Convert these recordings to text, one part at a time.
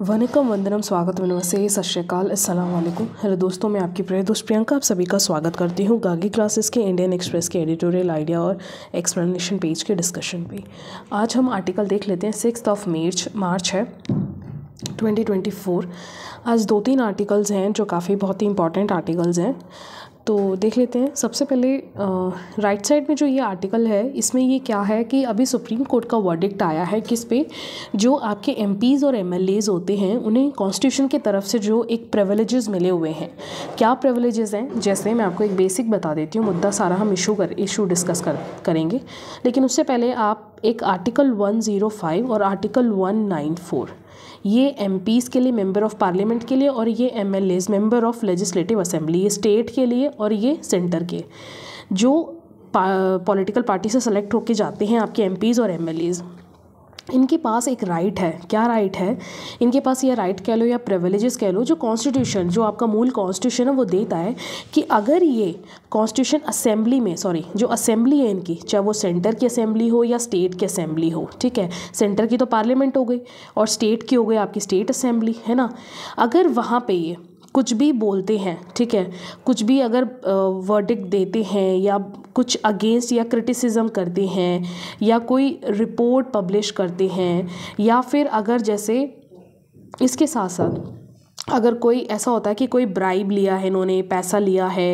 वनकम वंदनम स्वागत नमस्ते सत्यकाल असलम हेलो दोस्तों मैं आपकी प्रिय दोस्त प्रियंका आप सभी का स्वागत करती हूँ गागी क्लासेस के इंडियन एक्सप्रेस के एडिटोरियल आइडिया और एक्सप्लेनेशन पेज के डिस्कशन पे आज हम आर्टिकल देख लेते हैं सिक्स ऑफ मार्च मार्च है 2024 आज दो तीन आर्टिकल्स हैं जो काफ़ी बहुत ही इंपॉर्टेंट आर्टिकल्स हैं तो देख लेते हैं सबसे पहले राइट साइड में जो ये आर्टिकल है इसमें ये क्या है कि अभी सुप्रीम कोर्ट का वर्डिक्ट आया है किस पे जो आपके एम और एम होते हैं उन्हें कॉन्स्टिट्यूशन की तरफ से जो एक प्रेवलेजेस मिले हुए हैं क्या प्रेवलेजेस हैं जैसे मैं आपको एक बेसिक बता देती हूँ मुद्दा सारा हम इशू कर इशू डिस्कस कर करेंगे लेकिन उससे पहले आप एक आर्टिकल 105 और आर्टिकल 194 ये एम के लिए मेम्बर ऑफ पार्लियामेंट के लिए और ये MLAs member of legislative assembly ये स्टेट के लिए और ये सेंटर के जो पॉलिटिकल पार्टी से सेलेक्ट होके जाते हैं आपके एम और एम इनके पास एक राइट है क्या राइट है इनके पास ये राइट कह लो या प्रिविलेजेस कह लो जो कॉन्स्टिट्यूशन जो आपका मूल कॉन्स्टिट्यूशन है वो देता है कि अगर ये कॉन्स्टिट्यूशन असेंबली में सॉरी जो असेंबली है इनकी चाहे वो सेंटर की असेंबली हो या स्टेट की असेंबली हो ठीक है सेंटर की तो पार्लियामेंट हो गई और स्टेट की हो गई आपकी स्टेट असेंबली है ना अगर वहाँ पर ये कुछ भी बोलते हैं ठीक है कुछ भी अगर वर्डिक देते हैं या कुछ अगेंस्ट या क्रिटिसिज्म करते हैं या कोई रिपोर्ट पब्लिश करते हैं या फिर अगर जैसे इसके साथ साथ अगर कोई ऐसा होता है कि कोई ब्राइब लिया है इन्होंने पैसा लिया है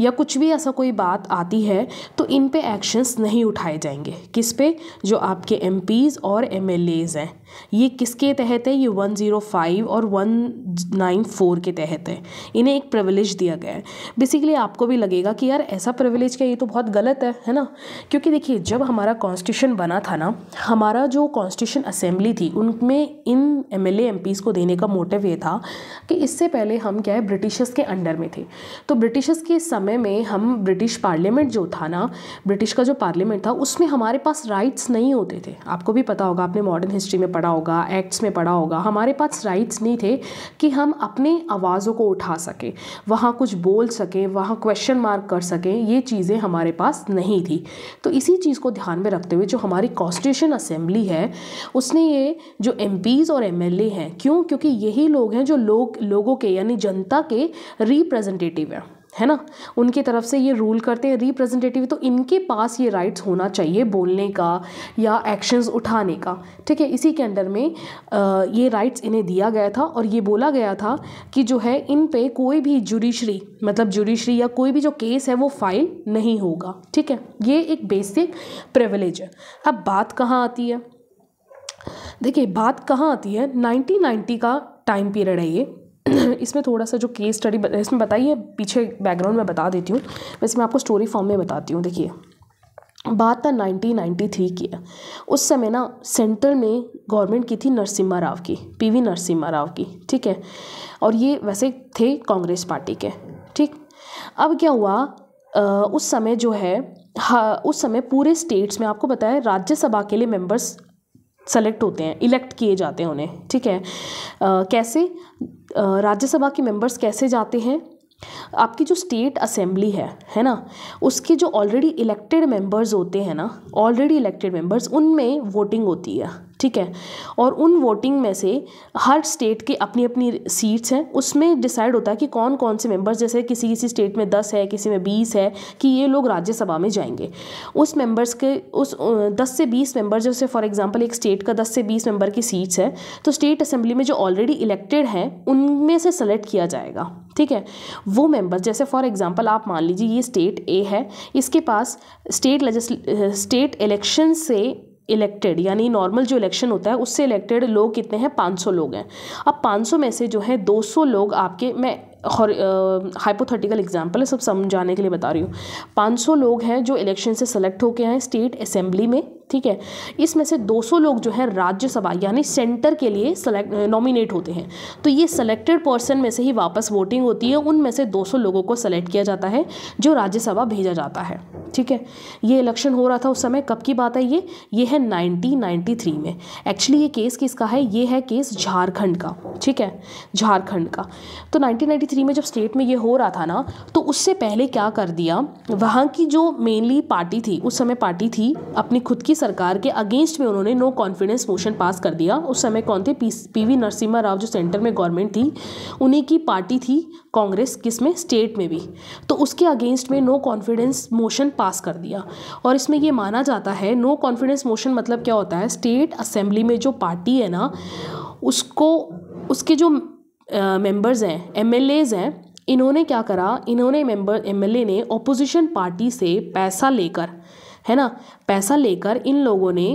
या कुछ भी ऐसा कोई बात आती है तो इन पे एक्शंस नहीं उठाए जाएंगे किस पे जो आपके एम और एम हैं ये किसके तहत है ये 105 और 194 के तहत है इन्हें एक प्रिविलेज दिया गया है बेसिकली आपको भी लगेगा कि यार ऐसा प्रिविलेज क्या ये तो बहुत गलत है है ना क्योंकि देखिए जब हमारा कॉन्स्टिट्यूशन बना था ना हमारा जो कॉन्स्टिट्यूशन असेंबली थी उनमें इन एम एल को देने का मोटिव ये था कि इससे पहले हम क्या है ब्रिटिशर्स के अंडर में थे तो ब्रिटिशर्स के समय में हम ब्रिटिश पार्लियामेंट जो था ना ब्रिटिश का जो पार्लियामेंट था उसमें हमारे पास राइट्स नहीं होते थे आपको भी पता होगा आपने मॉडर्न हिस्ट्री में पढ़ा पढ़ा होगा एक्ट्स में पढ़ा होगा हमारे पास राइट्स नहीं थे कि हम अपने आवाज़ों को उठा सकें वहाँ कुछ बोल सकें वहाँ क्वेश्चन मार्क कर सकें ये चीज़ें हमारे पास नहीं थी तो इसी चीज़ को ध्यान में रखते हुए जो हमारी कॉन्स्टिट्यूशन असेंबली है उसने ये जो एम और एम हैं क्यों क्योंकि यही लोग हैं जो लोग लोगों के यानी जनता के रिप्रेजेंटेटिव हैं है ना उनकी तरफ से ये रूल करते हैं रिप्रेजेंटेटिव तो इनके पास ये राइट्स होना चाहिए बोलने का या एक्शंस उठाने का ठीक है इसी के अंडर में आ, ये राइट्स इन्हें दिया गया था और ये बोला गया था कि जो है इन पे कोई भी जुडिशरी मतलब जुडिशरी या कोई भी जो केस है वो फाइल नहीं होगा ठीक है ये एक बेसिक प्रिवलेज है अब बात कहाँ आती है देखिए बात कहाँ आती है नाइनटीन का टाइम पीरियड है ये इसमें थोड़ा सा जो केस स्टडी इसमें बताइए पीछे बैकग्राउंड में बता देती हूँ वैसे मैं आपको स्टोरी फॉर्म में बताती हूँ देखिए बात था थ्री की है उस समय ना सेंट्रल में गवर्नमेंट की थी नरसिम्हा राव की पीवी नरसिम्हा राव की ठीक है और ये वैसे थे कांग्रेस पार्टी के ठीक अब क्या हुआ आ, उस समय जो है हाँ उस समय पूरे स्टेट्स में आपको बताया राज्यसभा के लिए मेंबर्स सेलेक्ट होते हैं इलेक्ट किए जाते हैं उन्हें ठीक है आ, कैसे राज्यसभा के मेंबर्स कैसे जाते हैं आपकी जो स्टेट असेंबली है है ना उसके जो ऑलरेडी इलेक्टेड मेंबर्स होते हैं ना ऑलरेडी इलेक्टेड मेंबर्स उनमें वोटिंग होती है ठीक है और उन वोटिंग में से हर स्टेट के अपनी अपनी सीट्स हैं उसमें डिसाइड होता है कि कौन कौन से मेंबर्स जैसे किसी किसी स्टेट में दस है किसी में बीस है कि ये लोग राज्यसभा में जाएंगे उस मेंबर्स के उस दस से बीस मेंबर जैसे फॉर एग्जांपल एक स्टेट का दस से बीस मेंबर की सीट्स है तो स्टेट असेंबली में जो ऑलरेडी इलेक्टेड हैं उनमें से सेलेक्ट किया जाएगा ठीक है वो मेंबर्स जैसे फॉर एग्जांपल आप मान लीजिए ये स्टेट ए है इसके पास स्टेट लेजिस्ल स्टेट इलेक्शन से इलेक्टेड यानी नॉर्मल जो इलेक्शन होता है उससे इलेक्टेड लोग कितने हैं 500 लोग हैं अब 500 में से जो है 200 लोग आपके मैं हाइपोथेटिकल एग्जाम्पल है सब समझाने के लिए बता रही हूँ 500 लोग हैं जो इलेक्शन से सेलेक्ट होके आए स्टेट असेंबली में ठीक है इसमें से 200 लोग जो है राज्यसभा यानी सेंटर के लिए सेलेक्ट नॉमिनेट होते हैं तो ये सेलेक्टेड पर्सन में से ही वापस वोटिंग होती है उनमें से 200 लोगों को सेलेक्ट किया जाता है जो राज्यसभा भेजा जाता है ठीक है ये इलेक्शन हो रहा था उस समय कब की बात है ये ये है नाइनटीन में एक्चुअली ये केस किसका है ये है केस झारखंड का ठीक है झारखंड का तो नाइनटीन में जब स्टेट में ये हो रहा था ना तो उससे पहले क्या कर दिया वहाँ की जो मेनली पार्टी थी उस समय पार्टी थी अपनी खुद की सरकार के अगेंस्ट में उन्होंने नो कॉन्फिडेंस मोशन पास कर दिया उस समय कौन थे पी वी नरसिम्हा राव जो सेंटर में गवर्नमेंट थी उन्हीं की पार्टी थी कांग्रेस किसमें स्टेट में भी तो उसके अगेंस्ट में नो कॉन्फिडेंस मोशन पास कर दिया और इसमें यह माना जाता है नो कॉन्फिडेंस मोशन मतलब क्या होता है स्टेट असेंबली में जो पार्टी है ना उसको उसके जो मेंबर्स हैं एम हैं इन्होंने क्या करा इन्होंने मेंबर एमएलए ने ओपोजिशन पार्टी से पैसा लेकर है ना पैसा लेकर इन लोगों ने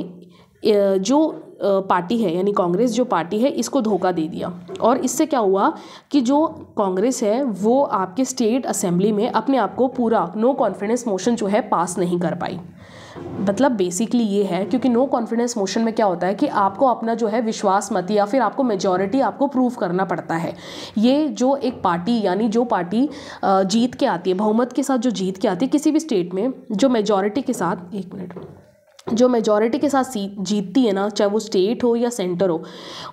जो पार्टी है यानी कांग्रेस जो पार्टी है इसको धोखा दे दिया और इससे क्या हुआ कि जो कांग्रेस है वो आपके स्टेट असेंबली में अपने आप को पूरा नो कॉन्फिडेंस मोशन जो है पास नहीं कर पाई मतलब बेसिकली ये है क्योंकि नो कॉन्फिडेंस मोशन में क्या होता है कि आपको अपना जो है विश्वास मत या फिर आपको मेजोरिटी आपको प्रूव करना पड़ता है ये जो एक पार्टी यानी जो पार्टी जीत के आती है बहुमत के साथ जो जीत के आती है किसी भी स्टेट में जो मेजॉरिटी के साथ एक मिनट जो मेजॉरिटी के साथ सीट जीतती है ना चाहे वो स्टेट हो या सेंटर हो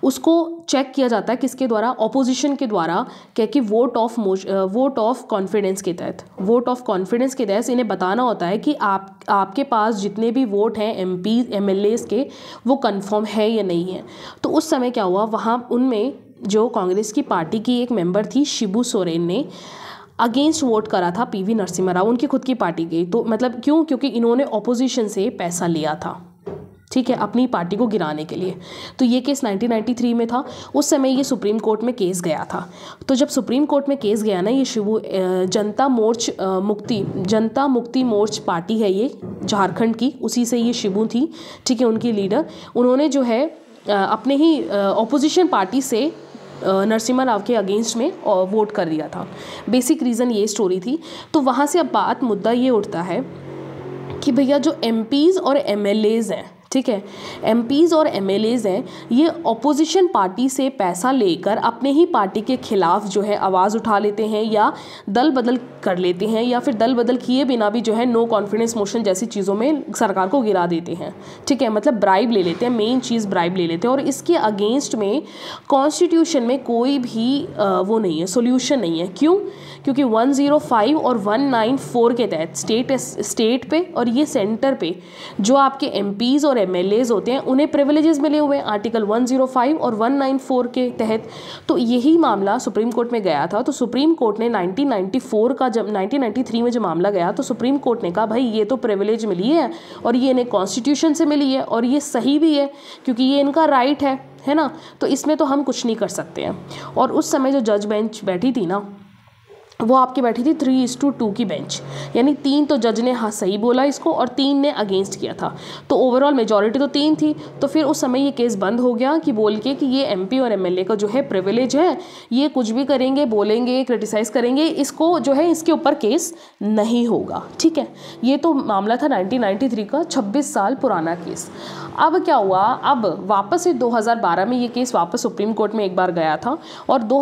उसको चेक किया जाता है किसके द्वारा ऑपोजिशन के द्वारा क्या कि vote of vote of confidence के तहत वोट ऑफ कॉन्फिडेंस के तहत इन्हें बताना होता है कि आप आपके पास जितने भी वोट हैं M P MLAs के वो कन्फर्म है या नहीं है तो उस समय क्या हुआ वहाँ उनमें जो कांग्रेस की पार्टी की एक मेंबर थी शिबू सोरेन ने अगेंस्ट वोट करा था पीवी नरसिम्हा राव उनकी खुद की पार्टी गई तो मतलब क्यों क्योंकि इन्होंने ऑपोजिशन से पैसा लिया था ठीक है अपनी पार्टी को गिराने के लिए तो ये केस 1993 में था उस समय ये सुप्रीम कोर्ट में केस गया था तो जब सुप्रीम कोर्ट में केस गया ना ये शिवू जनता मोर्च मुक्ति जनता मुक्ति मोर्च पार्टी है ये झारखंड की उसी से ये शिवू थी ठीक है उनकी लीडर उन्होंने जो है अपने ही ऑपोजिशन पार्टी से नरसिम्हा राव के अगेंस्ट में वोट कर दिया था बेसिक रीज़न ये स्टोरी थी तो वहाँ से अब बात मुद्दा ये उठता है कि भैया जो एम और एम हैं ठीक है एम और एम हैं ये अपोजिशन पार्टी से पैसा लेकर अपने ही पार्टी के खिलाफ जो है आवाज़ उठा लेते हैं या दल बदल कर लेते हैं या फिर दल बदल किए बिना भी जो है नो कॉन्फिडेंस मोशन जैसी चीज़ों में सरकार को गिरा देते हैं ठीक है मतलब ब्राइब ले लेते हैं मेन चीज़ ब्राइब ले लेते हैं और इसके अगेंस्ट में कॉन्स्टिट्यूशन में कोई भी वो नहीं है सोल्यूशन नहीं है क्यों क्योंकि 105 और 194 के तहत स्टेट स्टेट पे और ये सेंटर पे जो आपके एम और एम होते हैं उन्हें प्रिवलेजेस मिले हुए हैं आर्टिकल 105 और 194 के तहत तो यही मामला सुप्रीम कोर्ट में गया था तो सुप्रीम कोर्ट ने 1994 का जब 1993 में जो मामला गया तो सुप्रीम कोर्ट ने कहा भाई ये तो प्रिवलेज मिली है और ये इन्हें कॉन्स्टिट्यूशन से मिली है और ये सही भी है क्योंकि ये इनका राइट है है ना तो इसमें तो हम कुछ नहीं कर सकते हैं और उस समय जो जज बेंच बैठी थी ना वो आपकी बैठी थी थ्री इज टू टू की बेंच यानी तीन तो जज ने हाँ सही बोला इसको और तीन ने अगेंस्ट किया था तो ओवरऑल मेजॉरिटी तो तीन थी तो फिर उस समय ये केस बंद हो गया कि बोल के कि ये एमपी और एमएलए का जो है प्रिविलेज है ये कुछ भी करेंगे बोलेंगे क्रिटिसाइज़ करेंगे इसको जो है इसके ऊपर केस नहीं होगा ठीक है ये तो मामला था नाइनटीन का छब्बीस साल पुराना केस अब क्या हुआ अब वापस ये दो में ये केस वापस सुप्रीम कोर्ट में एक बार गया था और दो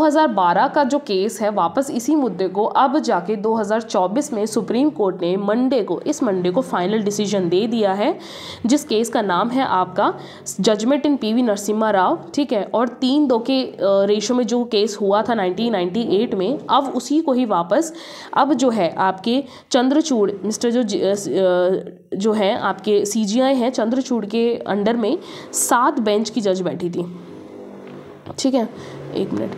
का जो केस है वापस इसी मुद्दे मुद्दे को अब जाके 2024 में सुप्रीम कोर्ट ने मंडे को इस मंडे को फाइनल डिसीजन दे दिया है जिस केस का नाम है आपका जजमेंट इन पीवी नरसिम्हा राव ठीक है और तीन दो के रेशो में जो केस हुआ था 1998 में अब उसी को ही वापस अब जो है आपके चंद्रचूड़ मिस्टर जो जो है आपके सी जी आई हैं चंद्रचूड़ के अंडर में सात बेंच की जज बैठी थी ठीक है एक मिनट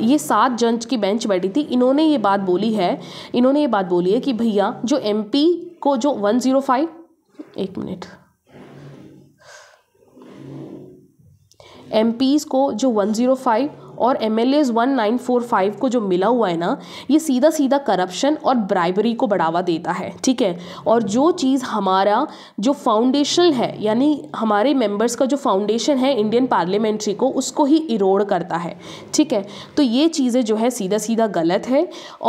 ये सात जज की बेंच बैठी थी इन्होंने ये बात बोली है इन्होंने ये बात बोली है कि भैया जो एम को जो वन ज़ीरो फाइव एक मिनट एम को जो वन ज़ीरो फाइव और MLAs one nine four five को जो मिला हुआ है ना ये सीधा सीधा करप्शन और ब्राइबरी को बढ़ावा देता है ठीक है और जो चीज़ हमारा जो फाउंडेशन है यानी हमारे मेंबर्स का जो फाउंडेशन है इंडियन पार्लियामेंट्री को उसको ही इरोड करता है ठीक है तो ये चीज़ें जो है सीधा सीधा गलत है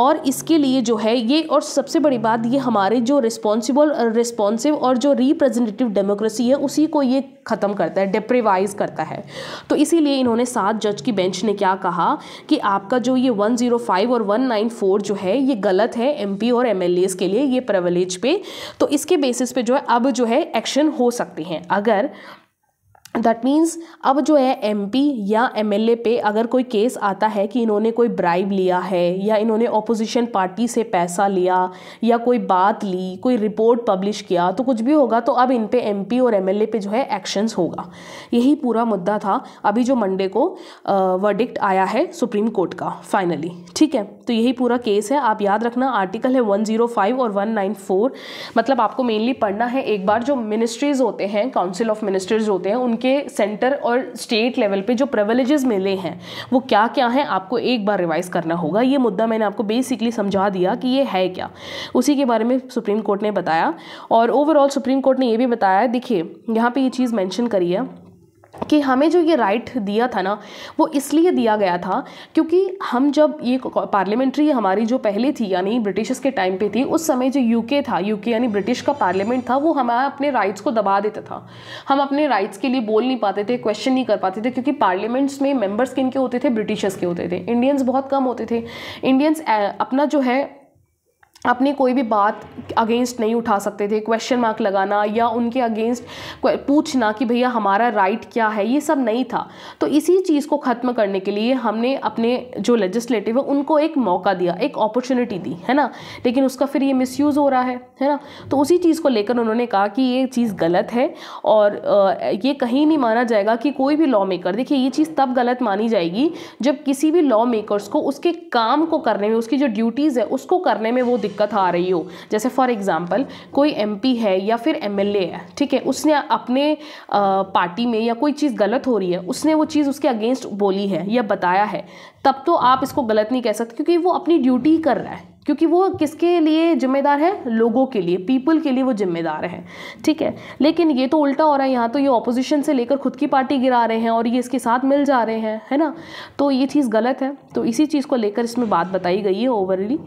और इसके लिए जो है ये और सबसे बड़ी बात ये हमारे जो रिस्पॉन्सिबल रिस्पॉन्सिव और जो रिप्रेजेंटेटिव डेमोक्रेसी है उसी को ये ख़त्म करता है डिप्रिवाइज करता है तो इसीलिए इन्होंने सात जज की बेंच ने क्या कहा कि आपका जो ये 105 और 194 जो है ये गलत है एमपी और एमएलएस के लिए ये प्रवलेज पे तो इसके बेसिस पे जो है अब जो है एक्शन हो सकते हैं अगर दैट मीन्स अब जो है एमपी या एमएलए पे अगर कोई केस आता है कि इन्होंने कोई ब्राइब लिया है या इन्होंने अपोजिशन पार्टी से पैसा लिया या कोई बात ली कोई रिपोर्ट पब्लिश किया तो कुछ भी होगा तो अब इन पे एमपी और एमएलए पे जो है एक्शंस होगा यही पूरा मुद्दा था अभी जो मंडे को वर्डिक्ट आया है सुप्रीम कोर्ट का फाइनली ठीक है तो यही पूरा केस है आप याद रखना आर्टिकल है फाइव और फोर मतलब आपको मेनली पढ़ना है एक बार जो मिनिस्ट्रीज होते हैं काउंसिल ऑफ मिनिस्टर्स होते हैं उनके के सेंटर और स्टेट लेवल पे जो प्रेवलेजेस मिले हैं वो क्या क्या हैं आपको एक बार रिवाइज़ करना होगा ये मुद्दा मैंने आपको बेसिकली समझा दिया कि ये है क्या उसी के बारे में सुप्रीम कोर्ट ने बताया और ओवरऑल सुप्रीम कोर्ट ने ये भी बताया देखिए यहाँ पर ये चीज़ मैंशन करी है कि हमें जो ये राइट दिया था ना वो इसलिए दिया गया था क्योंकि हम जब ये पार्लियामेंट्री हमारी जो पहले थी यानी ब्रिटिशर्स के टाइम पे थी उस समय जो यूके था यूके यानी ब्रिटिश का पार्लियामेंट था वो हमारा अपने राइट्स को दबा देता था हम अपने राइट्स के लिए बोल नहीं पाते थे क्वेश्चन नहीं कर पाते थे क्योंकि पार्लियामेंट्स में मेम्बर्स किन के होते थे ब्रिटिशर्स के होते थे इंडियंस बहुत कम होते थे इंडियंस अपना जो है अपनी कोई भी बात अगेंस्ट नहीं उठा सकते थे क्वेश्चन मार्क लगाना या उनके अगेंस्ट पूछना कि भैया हमारा राइट क्या है ये सब नहीं था तो इसी चीज़ को ख़त्म करने के लिए हमने अपने जो लेजिस्लेटिव है उनको एक मौका दिया एक अपॉर्चुनिटी दी है ना लेकिन उसका फिर ये मिसयूज़ हो रहा है है ना तो उसी चीज़ को लेकर उन्होंने कहा कि ये चीज़ गलत है और ये कहीं नहीं माना जाएगा कि कोई भी लॉ मेकर देखिए ये चीज़ तब गलत मानी जाएगी जब किसी भी लॉ मेकर्स को उसके काम को करने में उसकी जो ड्यूटीज़ है उसको करने में वो दिक्कत दिक्कत आ रही हो जैसे फॉर एग्ज़ाम्पल कोई एमपी है या फिर एमएलए है ठीक है उसने अपने पार्टी में या कोई चीज़ गलत हो रही है उसने वो चीज़ उसके अगेंस्ट बोली है या बताया है तब तो आप इसको गलत नहीं कह सकते क्योंकि वो अपनी ड्यूटी कर रहा है क्योंकि वो किसके लिए जिम्मेदार है लोगों के लिए पीपल के लिए वो जिम्मेदार है ठीक है लेकिन ये तो उल्टा हो रहा है यहाँ तो ये ऑपोजिशन से लेकर खुद की पार्टी गिरा रहे हैं और ये इसके साथ मिल जा रहे हैं है ना तो ये चीज़ गलत है तो इसी चीज़ को लेकर इसमें बात बताई गई है ओवरली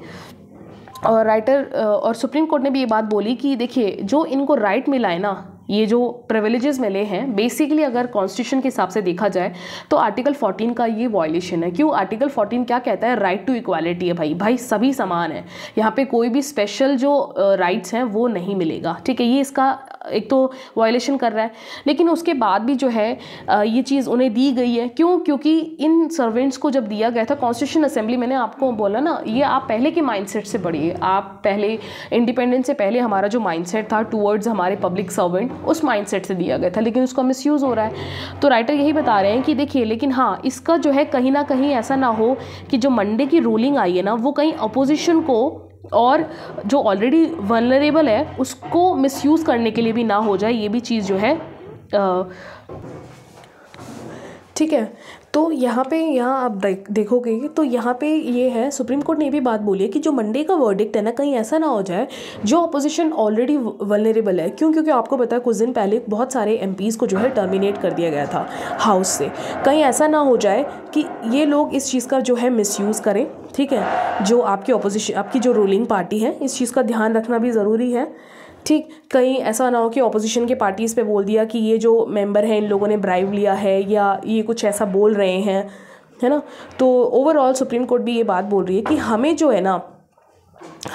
और राइटर और सुप्रीम कोर्ट ने भी ये बात बोली कि देखिए जो इनको राइट मिला है ना ये जो प्रिविलेजेस मिले हैं बेसिकली अगर कॉन्स्टिट्यूशन के हिसाब से देखा जाए तो आर्टिकल 14 का ये वॉयलेशन है क्यों आर्टिकल 14 क्या कहता है राइट टू इक्वालिटी है भाई भाई सभी समान है यहाँ पे कोई भी स्पेशल जो राइट्स हैं वो नहीं मिलेगा ठीक है ये इसका एक तो वायलेशन कर रहा है लेकिन उसके बाद भी जो है ये चीज़ उन्हें दी गई है क्यों क्योंकि इन सर्वेंट्स को जब दिया गया था कॉन्स्टिट्यूशन असेंबली मैंने आपको बोला ना ये आप पहले के माइंडसेट से बढ़िए आप पहले इंडिपेंडेंस से पहले हमारा जो माइंडसेट था टूवर्ड्स हमारे पब्लिक सर्वेंट उस माइंडसेट से दिया गया था लेकिन उसका मिसयूज़ हो रहा है तो राइटर यही बता रहे हैं कि देखिए लेकिन हाँ इसका जो है कहीं ना कहीं ऐसा ना हो कि जो मंडे की रूलिंग आई है ना वो कहीं अपोजिशन को और जो ऑलरेडी वनरेबल है उसको मिसयूज़ करने के लिए भी ना हो जाए ये भी चीज़ जो है आ, ठीक है तो यहाँ पे यहाँ आप देखोगे तो यहाँ पे ये है सुप्रीम कोर्ट ने भी बात बोली है कि जो मंडे का वर्डिक्ट है ना कहीं ऐसा ना हो जाए जो अपोजिशन ऑलरेडी वलनरेबल है क्यों क्योंकि आपको पता है कुछ दिन पहले बहुत सारे एम को जो है टर्मिनेट कर दिया गया था हाउस से कहीं ऐसा ना हो जाए कि ये लोग इस चीज़ का जो है मिस करें ठीक है जो आपकी अपोजिशन आपकी जो रूलिंग पार्टी है इस चीज़ का ध्यान रखना भी ज़रूरी है ठीक कहीं ऐसा ना हो कि ऑपोजिशन के पार्टीज़ पे बोल दिया कि ये जो मेंबर हैं इन लोगों ने ब्राइव लिया है या ये कुछ ऐसा बोल रहे हैं है ना तो ओवरऑल सुप्रीम कोर्ट भी ये बात बोल रही है कि हमें जो है ना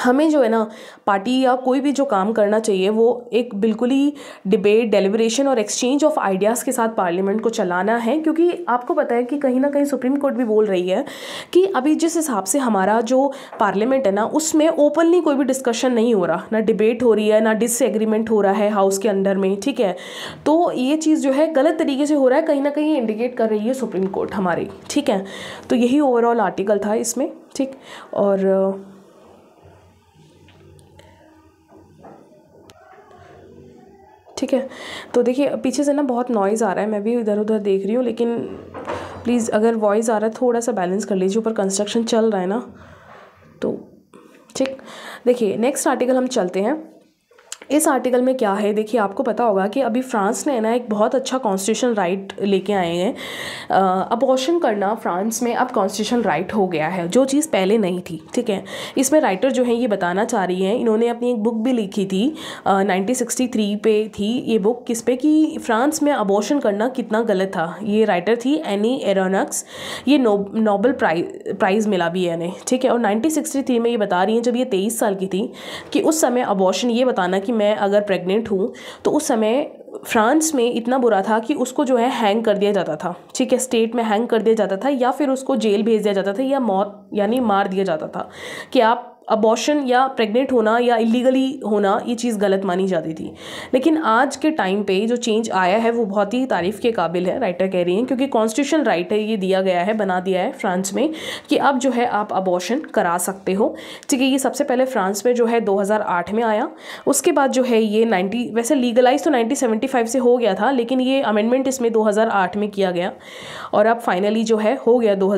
हमें जो है ना पार्टी या कोई भी जो काम करना चाहिए वो एक बिल्कुल ही डिबेट डेलिब्रेशन और एक्सचेंज ऑफ आइडियाज़ के साथ पार्लियामेंट को चलाना है क्योंकि आपको पता है कि कहीं ना कहीं सुप्रीम कोर्ट भी बोल रही है कि अभी जिस हिसाब से हमारा जो पार्लियामेंट है ना उसमें ओपनली कोई भी डिस्कशन नहीं हो रहा ना डिबेट हो रही है ना डिसएग्रीमेंट हो रहा है हाउस के अंदर में ठीक है तो ये चीज़ जो है गलत तरीके से हो रहा है कहीं ना कहीं इंडिकेट कर रही है सुप्रीम कोर्ट हमारी ठीक है तो यही ओवरऑल आर्टिकल था इसमें ठीक और ठीक है तो देखिए पीछे से ना बहुत नॉइज़ आ रहा है मैं भी इधर उधर देख रही हूँ लेकिन प्लीज़ अगर वॉइस आ रहा है थोड़ा सा बैलेंस कर लीजिए ऊपर कंस्ट्रक्शन चल रहा है ना तो ठीक देखिए नेक्स्ट आर्टिकल हम चलते हैं इस आर्टिकल में क्या है देखिए आपको पता होगा कि अभी फ्रांस ने ना एक बहुत अच्छा कॉन्स्टिट्यूशन राइट लेके आए हैं अबॉर्शन करना फ्रांस में अब कॉन्स्टिट्यूशन राइट हो गया है जो चीज़ पहले नहीं थी ठीक है इसमें राइटर जो है ये बताना चाह रही हैं इन्होंने अपनी एक बुक भी लिखी थी नाइनटीन सिक्सटी थ्री पे थी ये बुक किस पे कि फ्रांस में अबॉर्शन करना कितना गलत था ये राइटर थी एनी एरोनक्स ये नो, नोबल प्राइज प्राइज़ मिला भी है इन्हें ठीक है और नाइनटीन सिक्सटी थ्री में ये बता रही हैं जब ये तेईस साल की थी कि उस समय अबॉर्शन ये बताना कि मैं अगर प्रेग्नेंट हूँ तो उस समय फ्रांस में इतना बुरा था कि उसको जो है हैंग कर दिया जाता था ठीक है स्टेट में हैंग कर दिया जाता था या फिर उसको जेल भेज दिया जाता था या मौत यानी मार दिया जाता था कि आप अबॉर्शन या प्रेग्नेंट होना या इलीगली होना ये चीज़ गलत मानी जाती थी लेकिन आज के टाइम पे जो चेंज आया है वो बहुत ही तारीफ़ के काबिल है राइटर कह रही हैं क्योंकि कॉन्स्टिट्यूशन राइट है ये दिया गया है बना दिया है फ्रांस में कि अब जो है आप अबॉर्शन करा सकते हो ठीक है ये सबसे पहले फ्रांस में जो है दो में आया उसके बाद जो है ये नाइन्टी वैसे लीगलाइज तो नाइनटीन से हो गया था लेकिन ये अमेंडमेंट इसमें दो में किया गया और अब फाइनली जो है हो गया दो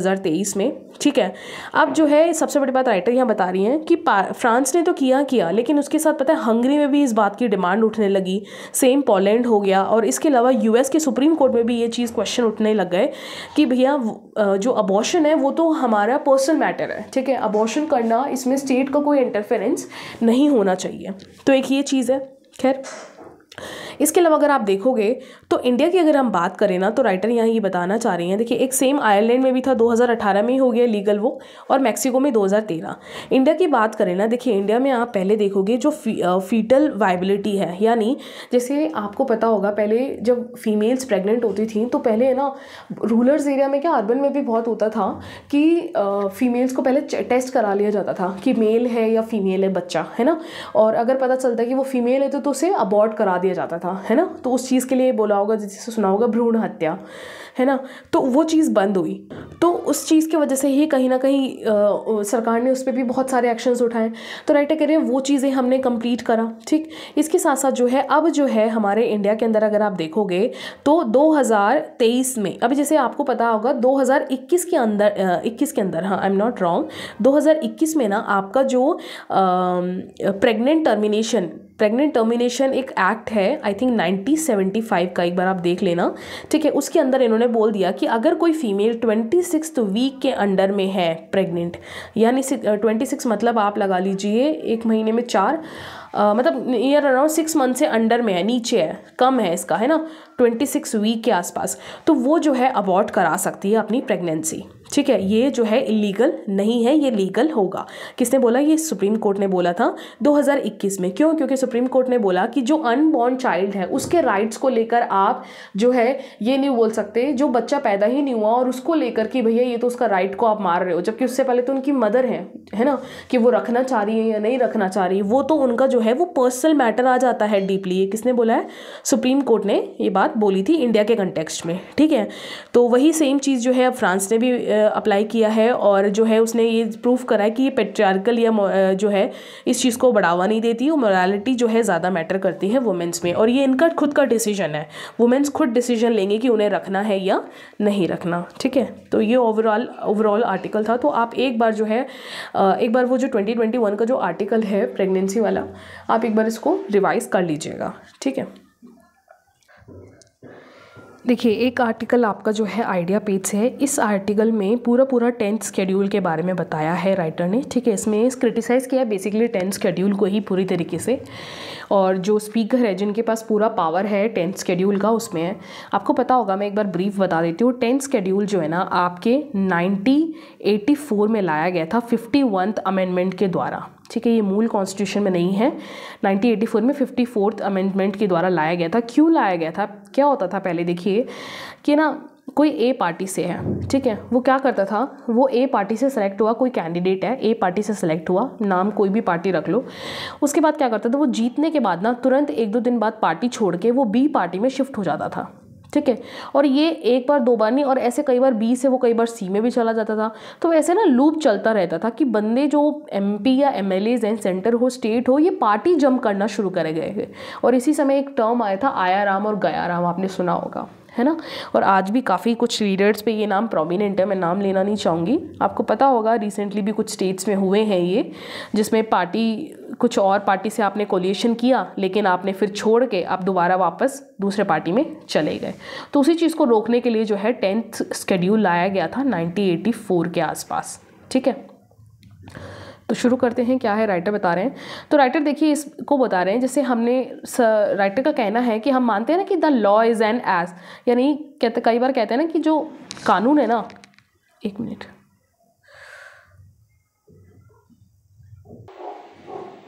में ठीक है अब जो है सबसे बड़ी बात राइटर यहाँ बता रही हैं हैं कि फ्रांस ने तो किया किया लेकिन उसके साथ पता है हंगरी में भी इस बात की डिमांड उठने लगी सेम पोलैंड हो गया और इसके अलावा यूएस के सुप्रीम कोर्ट में भी ये चीज़ क्वेश्चन उठने लग गए कि भैया जो अबॉर्शन है वो तो हमारा पर्सनल मैटर है ठीक है अबॉर्शन करना इसमें स्टेट का कोई इंटरफेरेंस नहीं होना चाहिए तो एक ये चीज़ है खैर इसके अलावा अगर आप देखोगे तो इंडिया की अगर हम बात करें ना तो राइटर यहाँ ये बताना चाह रही हैं देखिए एक सेम आयरलैंड में भी था 2018 में ही हो गया लीगल वो और मैक्सिको में 2013 इंडिया की बात करें ना देखिए इंडिया में आप पहले देखोगे जो फी, फीटल वाइबिलिटी है यानी जैसे आपको पता होगा पहले जब फीमेल्स प्रेगनेंट होती थी तो पहले ना रूरल्स एरिया में क्या अर्बन में भी बहुत होता था कि फीमेल्स को पहले टेस्ट करा लिया जाता था कि मेल है या फीमेल है बच्चा है ना और अगर पता चलता है कि वो फीमेल है तो, तो उसे अबॉर्ड करा दिया जाता था था है ना तो उस चीज़ के लिए बोला होगा जिसे सुना होगा भ्रूण हत्या है ना तो वो चीज़ बंद हुई तो उस चीज़ की वजह से ही कहीं ना कहीं आ, सरकार ने उस पर भी बहुत सारे एक्शंस उठाए तो राइटर कह रहे हैं वो चीज़ें हमने कंप्लीट करा ठीक इसके साथ साथ जो है अब जो है हमारे इंडिया के अंदर अगर आप देखोगे तो 2023 में अभी जैसे आपको पता होगा 2021 के अंदर इक्कीस के अंदर हाँ आई एम नॉट रॉन्ग 2021 में ना आपका जो प्रेग्नेंट टर्मिनेशन प्रेग्नेंट टर्मिनेशन एक एक्ट है आई थिंक 1975 का एक बार आप देख लेना ठीक है उसके अंदर इन्होंने बोल दिया कि अगर कोई फीमेल ट्वेंटी सिक्स सिक्स तो वीक के अंडर में है प्रेग्नेंट यानी ट्वेंटी सिक्स मतलब आप लगा लीजिए एक महीने में चार आ, मतलब नियर अराउंड सिक्स मंथ से अंडर में है नीचे है कम है इसका है ना ट्वेंटी सिक्स वीक के आसपास तो वो जो है अबॉर्ट करा सकती है अपनी प्रेगनेंसी ठीक है ये जो है इलीगल नहीं है ये लीगल होगा किसने बोला ये सुप्रीम कोर्ट ने बोला था 2021 में क्यों क्योंकि सुप्रीम कोर्ट ने बोला कि जो अनबॉर्न चाइल्ड है उसके राइट्स को लेकर आप जो है ये नहीं बोल सकते जो बच्चा पैदा ही नहीं हुआ और उसको लेकर कि भैया ये तो उसका राइट को आप मार रहे हो जबकि उससे पहले तो उनकी मदर हैं है ना कि वो रखना चाह रही है या नहीं रखना चाह रही वो तो उनका जो है वो पर्सनल मैटर आ जाता है डीपली ये किसने बोला है सुप्रीम कोर्ट ने ये बात बोली थी इंडिया के कंटेक्स्ट में ठीक है तो वही सेम चीज़ जो है अब फ्रांस ने भी अप्लाई किया है और जो है उसने ये प्रूव करा है कि ये पेट्रियारिकल या जो है इस चीज़ को बढ़ावा नहीं देती और मोरालिटी जो है ज़्यादा मैटर करती है वुमेंस में और ये इनका खुद का डिसीजन है वुमेंस खुद डिसीजन लेंगे कि उन्हें रखना है या नहीं रखना ठीक है तो ये ओवरऑल ओवरऑल आर्टिकल था तो आप एक बार जो है एक बार वो जो 2021 का जो आर्टिकल है प्रेगनेंसी वाला आप एक बार इसको रिवाइज़ कर लीजिएगा ठीक है देखिए एक आर्टिकल आपका जो है आइडिया पेज से है इस आर्टिकल में पूरा पूरा टेंथ स्केड्यूल के बारे में बताया है राइटर ने ठीक है इसमें क्रिटिसाइज़ किया बेसिकली टेंथ स्केड्यूल को ही पूरी तरीके से और जो स्पीकर है जिनके पास पूरा पावर है टेंथ स्केड्यूल का उसमें है आपको पता होगा मैं एक बार ब्रीफ बता देती हूँ टेंथ स्केड्यूल जो है ना आपके नाइनटी एटी फोर में लाया गया था फिफ्टी वंथ अमेंडमेंट के द्वारा ठीक है ये मूल कॉन्स्टिट्यूशन में नहीं है 1984 में फिफ्टी फोर्थ अमेंडमेंट के द्वारा लाया गया था क्यों लाया गया था क्या होता था पहले देखिए कि ना कोई ए पार्टी से है ठीक है वो क्या करता था वो ए पार्टी से सेलेक्ट हुआ कोई कैंडिडेट है ए पार्टी से सेलेक्ट हुआ नाम कोई भी पार्टी रख लो उसके बाद क्या करता था वो जीतने के बाद ना तुरंत एक दो दिन बाद पार्टी छोड़ के वो बी पार्टी में शिफ्ट हो जाता था ठीक है और ये एक बार दो बार नहीं और ऐसे कई बार बी से वो कई बार सी में भी चला जाता था तो ऐसे ना लूप चलता रहता था कि बंदे जो एमपी या एम एल एज सेंटर हो स्टेट हो ये पार्टी जम करना शुरू करे गए और इसी समय एक टर्म आया था आया राम और गया राम आपने सुना होगा है ना और आज भी काफ़ी कुछ लीडर्स पे ये नाम प्रोमिनेंट है मैं नाम लेना नहीं चाहूँगी आपको पता होगा रिसेंटली भी कुछ स्टेट्स में हुए हैं ये जिसमें पार्टी कुछ और पार्टी से आपने कोलिएशन किया लेकिन आपने फिर छोड़ के आप दोबारा वापस दूसरे पार्टी में चले गए तो उसी चीज़ को रोकने के लिए जो है टेंथ स्केड्यूल लाया गया था नाइनटीन के आसपास ठीक है तो शुरू करते हैं क्या है राइटर बता रहे हैं तो राइटर देखिए इसको बता रहे हैं जैसे हमने राइटर का कहना है कि हम मानते हैं ना कि the law is an ass यानी कहते कई बार कहते हैं ना कि जो कानून है ना एक मिनट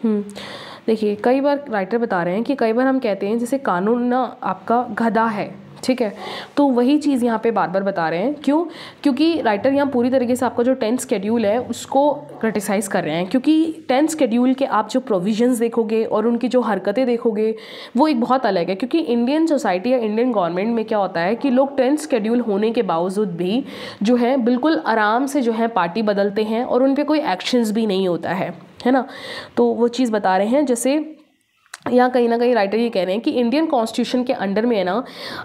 हम्म, देखिए कई बार राइटर बता रहे हैं कि कई बार हम कहते हैं जैसे कानून ना आपका गधा है ठीक है तो वही चीज़ यहाँ पे बार बार बता रहे हैं क्यों क्योंकि राइटर यहाँ पूरी तरीके से आपका जो टेंथ स्केड्यूल है उसको क्रिटिसाइज़ कर रहे हैं क्योंकि टेंथ स्केड्यूल के आप जो प्रोविजंस देखोगे और उनकी जो हरकतें देखोगे वो एक बहुत अलग है क्योंकि इंडियन सोसाइटी या इंडियन गवर्नमेंट में क्या होता है कि लोग टेंथ स्केड्यूल होने के बावजूद भी जो है बिल्कुल आराम से जो है पार्टी बदलते हैं और उन पर कोई एक्शंस भी नहीं होता है है ना तो वो चीज़ बता रहे हैं जैसे यहाँ कहीं ना कहीं राइटर ये कह रहे हैं कि इंडियन कॉन्स्टिट्यूशन के अंडर में है ना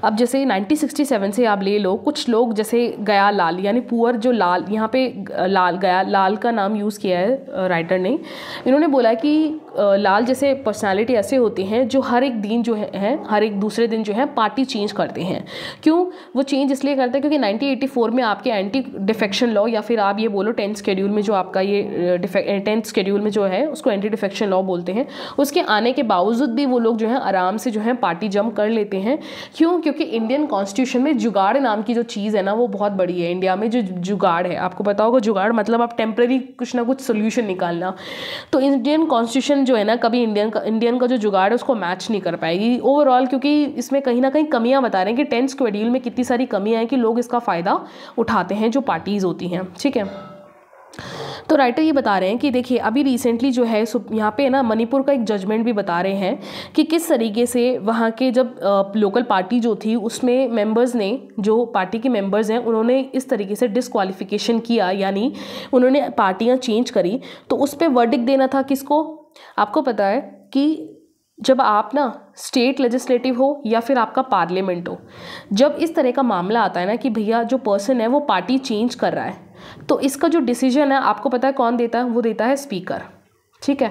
अब जैसे 1967 से आप ले लो कुछ लोग जैसे गया लाल यानी पुअर जो लाल यहाँ पे लाल गया लाल का नाम यूज़ किया है राइटर ने इन्होंने बोला कि लाल जैसे पर्सनालिटी ऐसे होते हैं जो हर एक दिन जो है हर एक दूसरे दिन जो है पार्टी चेंज करते हैं क्यों वो चेंज इसलिए करते हैं क्योंकि नाइनटीन में आपके एंटी डिफेक्शन लॉ या फिर आप ये बोलो टेंथ स्केड्यूल में जो आपका ये टेंथ स्कड्यूल में जो है उसको एंटी डिफेक्शन लॉ बोलते हैं उसके आने के बावजूद बावजूद भी वो लोग जो है आराम से जो है पार्टी जम कर लेते हैं क्यों क्योंकि इंडियन कॉन्स्टिट्यूशन में जुगाड़ नाम की जो चीज़ है ना वो बहुत बड़ी है इंडिया में जो जुगाड़ है आपको पता होगा जुगाड़ मतलब आप टेम्प्रेरी कुछ ना कुछ सोल्यूशन निकालना तो इंडियन कॉन्स्टिट्यूशन जो है ना कभी इंडियन का इंडियन का जो जुगाड़ है उसको मैच नहीं कर पाएगी ओवरऑल क्योंकि इसमें कहीं ना कहीं कमियाँ बता रहे हैं कि टेंथ स्क्वेड्यूल में कितनी सारी कमियाँ हैं कि लोग इसका फ़ायदा उठाते हैं जो पार्टीज़ होती हैं ठीक है तो राइटर ये बता रहे हैं कि देखिए अभी रिसेंटली जो है यहाँ पे ना मणिपुर का एक जजमेंट भी बता रहे हैं कि किस तरीके से वहाँ के जब लोकल पार्टी जो थी उसमें मेंबर्स ने जो पार्टी के मेंबर्स हैं उन्होंने इस तरीके से डिसक्वालिफिकेशन किया यानी उन्होंने पार्टियाँ चेंज करी तो उस पर वर्डिक देना था किसको आपको पता है कि जब आप ना स्टेट लेजिस्लेटिव हो या फिर आपका पार्लियामेंट हो जब इस तरह का मामला आता है ना कि भैया जो पर्सन है वो पार्टी चेंज कर रहा है तो इसका जो डिसीजन है आपको पता है कौन देता है वो देता है स्पीकर ठीक है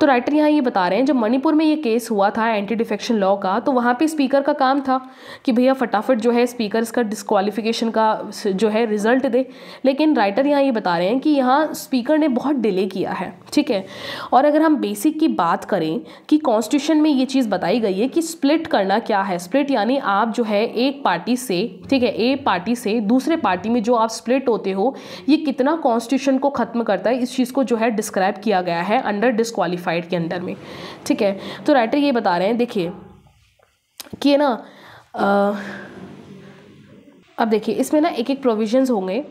तो राइटर यहाँ ये बता रहे हैं जब मणिपुर में ये केस हुआ था एंटी डिफेक्शन लॉ का तो वहाँ पे स्पीकर का काम था कि भैया फटाफट जो है स्पीकर का डिसक्वालिफिकेशन का जो है रिजल्ट दे लेकिन राइटर यहाँ ये बता रहे हैं कि यहाँ स्पीकर ने बहुत डिले किया है ठीक है और अगर हम बेसिक की बात करें कि कॉन्स्टिट्यूशन में ये चीज़ बताई गई है कि स्प्लिट करना क्या है स्प्लिट यानी आप जो है एक पार्टी से ठीक है ए पार्टी से दूसरे पार्टी में जो आप स्प्लिट होते हो ये कितना कॉन्स्टिट्यूशन को ख़त्म करता है इस चीज़ को जो है डिस्क्राइब किया गया है है अंडर डिसक्वालीफाइड के अंडर में ठीक है तो राइटर ये बता रहे हैं देखिए कि ना आ, अब देखिए इसमें ना एक एक प्रोविजंस होंगे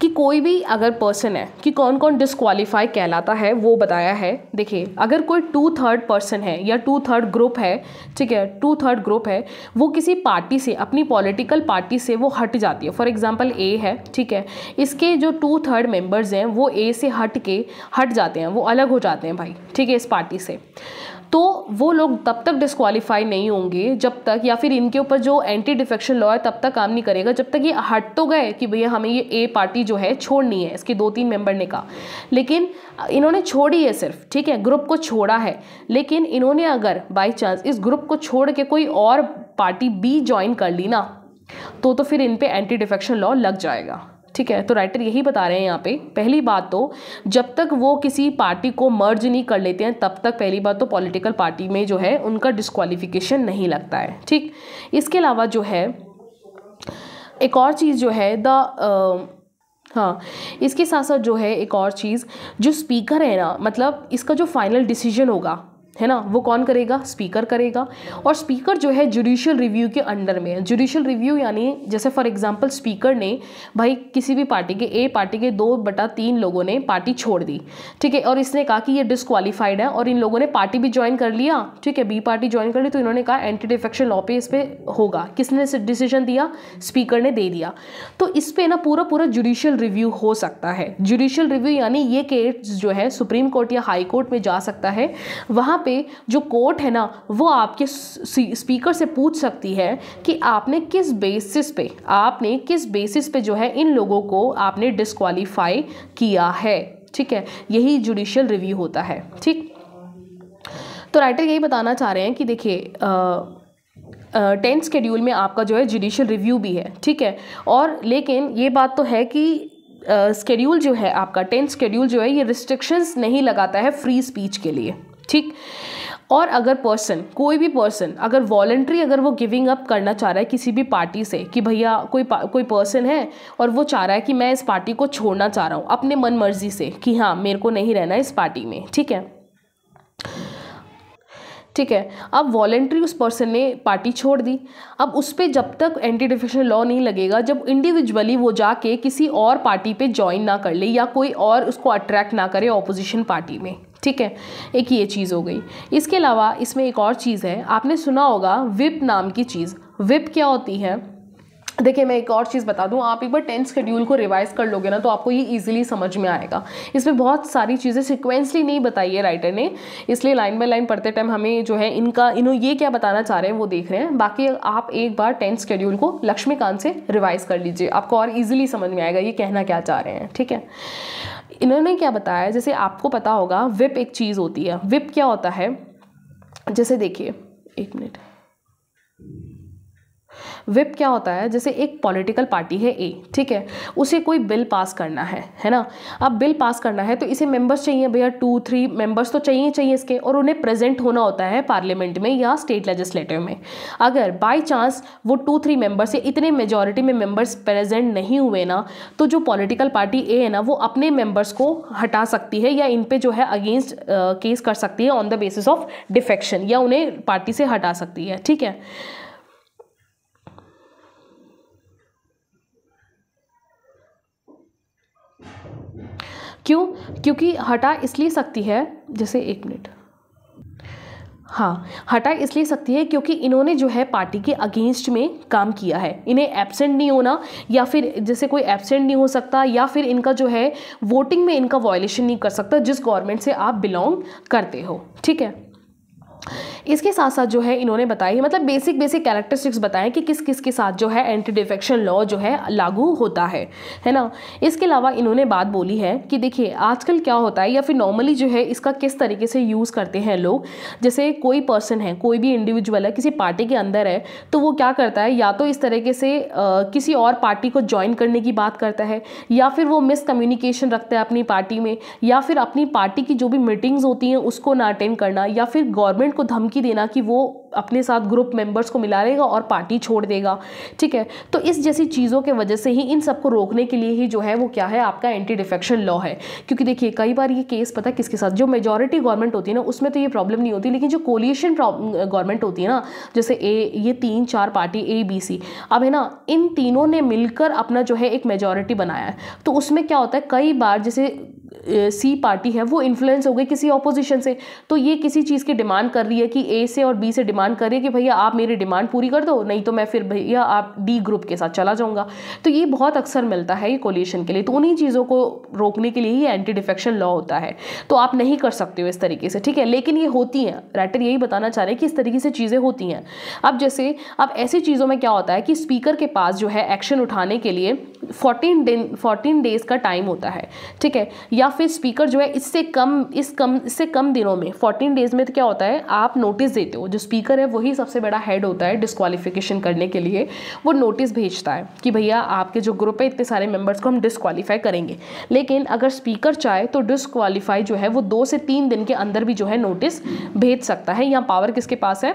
कि कोई भी अगर पर्सन है कि कौन कौन डिसक्वालीफाई कहलाता है वो बताया है देखिए अगर कोई टू थर्ड पर्सन है या टू थर्ड ग्रुप है ठीक है टू थर्ड ग्रुप है वो किसी पार्टी से अपनी पॉलिटिकल पार्टी से वो हट जाती है फॉर एग्जाम्पल ए है ठीक है इसके जो टू थर्ड मेम्बर्स हैं वो ए से हट के हट जाते हैं वो अलग हो जाते हैं भाई ठीक है इस पार्टी से तो वो लोग तब तक डिस्कालीफाई नहीं होंगे जब तक या फिर इनके ऊपर जो एंटी डिफेक्शन लॉ है तब तक काम नहीं करेगा जब तक ये हट तो गए कि भैया हमें ये ए पार्टी जो है छोड़नी है इसके दो तीन मेंबर ने कहा लेकिन इन्होंने छोड़ी है सिर्फ ठीक है ग्रुप को छोड़ा है लेकिन इन्होंने अगर बाई चांस इस ग्रुप को छोड़ के कोई और पार्टी बी ज्वाइन कर ली ना तो तो फिर इन पर एंटी डिफेक्शन लॉ लग जाएगा ठीक है तो राइटर यही बता रहे हैं यहाँ पे पहली बात तो जब तक वो किसी पार्टी को मर्ज नहीं कर लेते हैं तब तक पहली बात तो पॉलिटिकल पार्टी में जो है उनका डिस्कवालिफिकेशन नहीं लगता है ठीक इसके अलावा जो है एक और चीज़ जो है द हाँ इसके साथ साथ जो है एक और चीज़ जो स्पीकर है ना मतलब इसका जो फाइनल डिसीजन होगा है ना वो कौन करेगा स्पीकर करेगा और स्पीकर जो है जुडिशियल रिव्यू के अंडर में है जुडिशियल रिव्यू यानी जैसे फॉर एग्जांपल स्पीकर ने भाई किसी भी पार्टी के ए पार्टी के दो बटा तीन लोगों ने पार्टी छोड़ दी ठीक है और इसने कहा कि ये डिसक्वालीफाइड है और इन लोगों ने पार्टी भी ज्वाइन कर लिया ठीक है बी पार्टी ज्वाइन कर ली तो इन्होंने कहा एंटी डिफेक्शन लॉ पे इस पर होगा किसने डिसीजन दिया स्पीकर ने दे दिया तो इस पर ना पूरा पूरा जुडिशियल रिव्यू हो सकता है जुडिशियल रिव्यू यानी ये केस जो है सुप्रीम कोर्ट या हाई कोर्ट में जा सकता है वहाँ पर पे जो कोर्ट है ना वो आपके स्पीकर से पूछ सकती है कि आपने किस बेसिस पे आपने किस बेसिस पे जो है इन लोगों को आपने डिसक्वालीफाई किया है ठीक है यही जुडिशियल रिव्यू होता है ठीक तो राइटर यही बताना चाह रहे हैं कि देखिए टेंथ स्केड्यूल में आपका जो है जुडिशियल रिव्यू भी है ठीक है और लेकिन ये बात तो है कि स्केड्यूल uh, जो है आपका टेंथ स्केड्यूल जो है ये रिस्ट्रिक्शंस नहीं लगाता है फ्री स्पीच के लिए ठीक और अगर पर्सन कोई भी पर्सन अगर वॉलेंट्री अगर वो गिविंग अप करना चाह रहा है किसी भी पार्टी से कि भैया कोई कोई पर्सन है और वो चाह रहा है कि मैं इस पार्टी को छोड़ना चाह रहा हूँ अपने मन मर्जी से कि हाँ मेरे को नहीं रहना इस पार्टी में ठीक है ठीक है अब वॉलेंट्री उस पर्सन ने पार्टी छोड़ दी अब उस पर जब तक एंटी डिफेक्शन लॉ नहीं लगेगा जब इंडिविजुअली वो जाके किसी और पार्टी पे ज्वाइन ना कर ले या कोई और उसको अट्रैक्ट ना करे ऑपोजिशन पार्टी में ठीक है एक ये चीज़ हो गई इसके अलावा इसमें एक और चीज़ है आपने सुना होगा विप नाम की चीज़ विप क्या होती है देखिए मैं एक और चीज़ बता दूं आप एक बार टेंथ शेड्यूल को रिवाइज़ कर लोगे ना तो आपको ये इजीली समझ में आएगा इसमें बहुत सारी चीज़ें सिक्वेंसली नहीं बताई है राइटर ने इसलिए लाइन बाय लाइन पढ़ते टाइम हमें जो है इनका इन्हों ये क्या बताना चाह रहे हैं वो देख रहे हैं बाकी आप एक बार टेंथ शेड्यूल को लक्ष्मीकांत से रिवाइज़ कर लीजिए आपको और ईजिली समझ में आएगा ये कहना क्या चाह रहे हैं ठीक है इन्होंने क्या बताया जैसे आपको पता होगा विप एक चीज़ होती है विप क्या होता है जैसे देखिए एक मिनट विप क्या होता है जैसे एक पॉलिटिकल पार्टी है ए ठीक है उसे कोई बिल पास करना है है ना अब बिल पास करना है तो इसे मेंबर्स चाहिए भैया टू थ्री मेंबर्स तो चाहिए चाहिए इसके और उन्हें प्रेजेंट होना होता है पार्लियामेंट में या स्टेट लेजिस्लेटिव में अगर बाई चांस वो टू थ्री मेंबर्स या इतने मेजोरिटी में मेंबर्स प्रेजेंट नहीं हुए ना तो जो पॉलिटिकल पार्टी ए है ना वो अपने मेंबर्स को हटा सकती है या इन पे जो है अगेंस्ट केस कर सकती है on the basis of defection या उन्हें पार्टी से हटा सकती है ठीक है क्योंकि हटा इसलिए सकती है जैसे एक मिनट हाँ हटा इसलिए सकती है क्योंकि इन्होंने जो है पार्टी के अगेंस्ट में काम किया है इन्हें एबसेंट नहीं होना या फिर जैसे कोई एबसेंट नहीं हो सकता या फिर इनका जो है वोटिंग में इनका वॉयलेशन नहीं कर सकता जिस गवर्नमेंट से आप बिलोंग करते हो ठीक है इसके साथ साथ जो है इन्होंने बताया मतलब बेसिक बेसिक कैरेक्टरिस्टिक्स बताएं कि किस किस के साथ जो है एंटी डिफेक्शन लॉ जो है लागू होता है है ना इसके अलावा इन्होंने बात बोली है कि देखिए आजकल क्या होता है या फिर नॉर्मली जो है इसका किस तरीके से यूज़ करते हैं लोग जैसे कोई पर्सन है कोई भी इंडिविजुअल है किसी पार्टी के अंदर है तो वो क्या करता है या तो इस तरीके से आ, किसी और पार्टी को ज्वाइन करने की बात करता है या फिर वो मिसकम्युनिकेशन रखता है अपनी पार्टी में या फिर अपनी पार्टी की जो भी मीटिंग्स होती हैं उसको ना अटेंड करना या फिर गवर्नमेंट को धमकी धमकी देना कि वो अपने साथ ग्रुप मेंबर्स को मिला लेगा और पार्टी छोड़ देगा ठीक है तो इस जैसी चीज़ों के वजह से ही इन सबको रोकने के लिए ही जो है वो क्या है आपका एंटी डिफेक्शन लॉ है क्योंकि देखिए कई बार ये केस पता किसके साथ जो मेजोरिटी गवर्नमेंट होती है ना उसमें तो ये प्रॉब्लम नहीं होती लेकिन जो कोलिशन गवर्नमेंट होती है ना जैसे ए ये तीन चार पार्टी ए बी सी अब है ना इन तीनों ने मिलकर अपना जो है एक मेजोरिटी बनाया है तो उसमें क्या होता है कई बार जैसे सी पार्टी है वो इन्फ्लुएंस हो गई किसी ऑपोजिशन से तो ये किसी चीज़ की डिमांड कर रही है कि ए से और बी से डिमांड कर रही है कि भैया आप मेरी डिमांड पूरी कर दो नहीं तो मैं फिर भैया आप डी ग्रुप के साथ चला जाऊँगा तो ये बहुत अक्सर मिलता है ये कोलिशन के लिए तो उन्हीं चीज़ों को रोकने के लिए ही एंटी डिफेक्शन लॉ होता है तो आप नहीं कर सकते हो इस तरीके से ठीक है लेकिन ये होती हैं राइटर यही बताना चाह रहे हैं कि इस तरीके से चीज़ें होती हैं अब जैसे अब ऐसी चीज़ों में क्या होता है कि स्पीकर के पास जो है एक्शन उठाने के लिए फोर्टीन डे फोर्टीन डेज़ का टाइम होता है ठीक है या फिर स्पीकर जो है इससे कम इस कम इससे कम दिनों में फोर्टीन डेज में तो क्या होता है आप नोटिस देते हो जो स्पीकर है वही सबसे बड़ा हेड होता है डिस्कालिफिकेशन करने के लिए वो नोटिस भेजता है कि भैया आपके जो ग्रुप है इतने सारे मेम्बर्स को हम डिसक्वालीफाई करेंगे लेकिन अगर स्पीकर चाहे तो डिसक्वालीफाई जो है वो दो से तीन दिन के अंदर भी जो है नोटिस भेज सकता है यहाँ पावर किसके पास है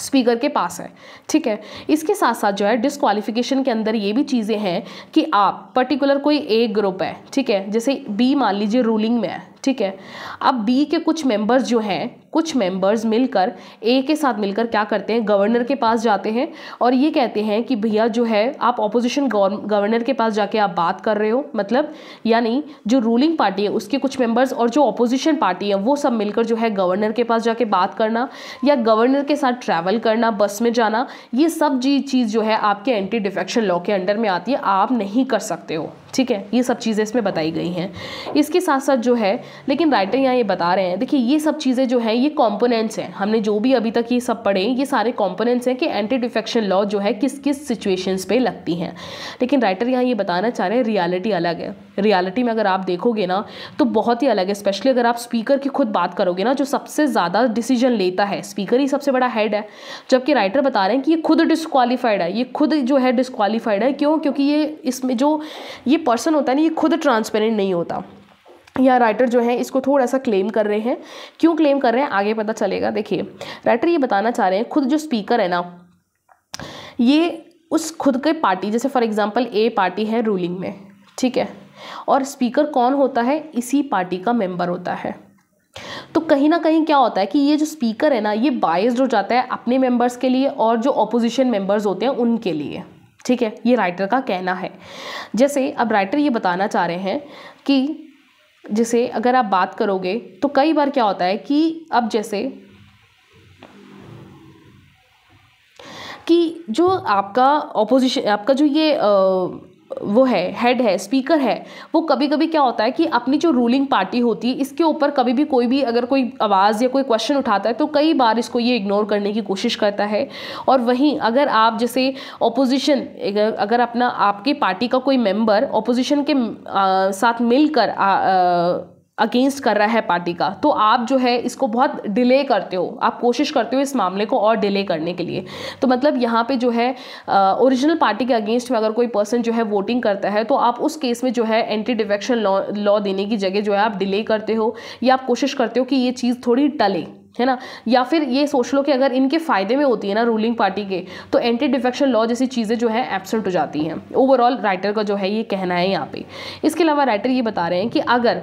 स्पीकर के पास है ठीक है इसके साथ साथ जो है डिसक्वालिफिकेशन के अंदर ये भी चीज़ें हैं कि आप पर्टिकुलर कोई एक ग्रुप है ठीक है जैसे बी मान लीजिए रूलिंग में है ठीक है अब बी के कुछ मेंबर्स जो हैं कुछ मेंबर्स मिलकर ए के साथ मिलकर क्या करते हैं गवर्नर के पास जाते हैं और ये कहते हैं कि भैया जो है आप ऑपोजिशन गवर्नर के पास जाके आप बात कर रहे हो मतलब यानी जो रूलिंग पार्टी है उसके कुछ मेंबर्स और जो ऑपोजिशन पार्टी है वो सब मिलकर जो है गवर्नर के पास जाके बात करना या गवर्नर के साथ ट्रैवल करना बस में जाना ये सब चीज़ जो है आपके एंटी डिफेक्शन लॉ के अंडर में आती है आप नहीं कर सकते हो ठीक है ये सब चीज़ें इसमें बताई गई हैं इसके साथ साथ जो है लेकिन राइटर यहाँ ये बता रहे हैं देखिए ये सब चीज़ें जो हैं ये कॉम्पोनेंट्स हैं हमने जो भी अभी तक ये सब पढ़े ये सारे कॉम्पोनेंट्स हैं कि एंटी डिफेक्शन लॉ जो है किस किस सिचुएशंस पे लगती हैं लेकिन राइटर यहाँ ये बताना चाह रहे हैं रियालिटी अलग है रियलिटी में अगर आप देखोगे ना तो बहुत ही अलग है स्पेशली अगर आप स्पीकर की खुद बात करोगे ना जो सबसे ज़्यादा डिसीजन लेता है स्पीकर ही सबसे बड़ा हेड है जबकि राइटर बता रहे हैं कि ये खुद डिसक्वालीफाइड है ये खुद जो है डिसक्वालीफाइड है क्यों क्योंकि ये इसमें जो ये पर्सन होता है ना ये खुद ट्रांसपेरेंट नहीं होता या राइटर जो है इसको थोड़ा सा क्लेम कर रहे हैं क्यों क्लेम कर रहे हैं आगे पता चलेगा देखिए राइटर ये बताना चाह रहे हैं खुद जो स्पीकर है ना ये उस खुद के पार्टी जैसे फॉर एग्जांपल ए पार्टी है रूलिंग में ठीक है और स्पीकर कौन होता है इसी पार्टी का मेंबर होता है तो कहीं ना कहीं क्या होता है कि ये जो स्पीकर है ना ये बायस्ड हो जाता है अपने मेंबर्स के लिए और जो ऑपोजिशन मेंबर्स होते हैं उनके लिए ठीक है ये राइटर का कहना है जैसे अब राइटर ये बताना चाह रहे हैं कि जैसे अगर आप बात करोगे तो कई बार क्या होता है कि अब जैसे कि जो आपका ऑपोजिशन आपका जो ये आ, वो है हेड है स्पीकर है वो कभी कभी क्या होता है कि अपनी जो रूलिंग पार्टी होती है इसके ऊपर कभी भी कोई भी अगर कोई आवाज़ या कोई क्वेश्चन उठाता है तो कई बार इसको ये इग्नोर करने की कोशिश करता है और वहीं अगर आप जैसे ऑपोजिशन अगर अपना आपके पार्टी का कोई मेंबर ऑपोजिशन के आ, साथ मिलकर अगेंस्ट कर रहा है पार्टी का तो आप जो है इसको बहुत डिले करते हो आप कोशिश करते हो इस मामले को और डिले करने के लिए तो मतलब यहाँ पे जो है ओरिजिनल पार्टी के अगेंस्ट में अगर कोई पर्सन जो है वोटिंग करता है तो आप उस केस में जो है एंटी डिफेक्शन लॉ लॉ देने की जगह जो है आप डिले करते हो या आप कोशिश करते हो कि ये चीज़ थोड़ी टले है ना या फिर ये सोच लो कि अगर इनके फ़ायदे में होती है ना रूलिंग पार्टी के तो एंटी डिफेक्शन लॉ जैसी चीज़ें जो है एबसेंट हो जाती हैं ओवरऑल राइटर का जो है ये कहना है यहाँ पे इसके अलावा राइटर ये बता रहे हैं कि अगर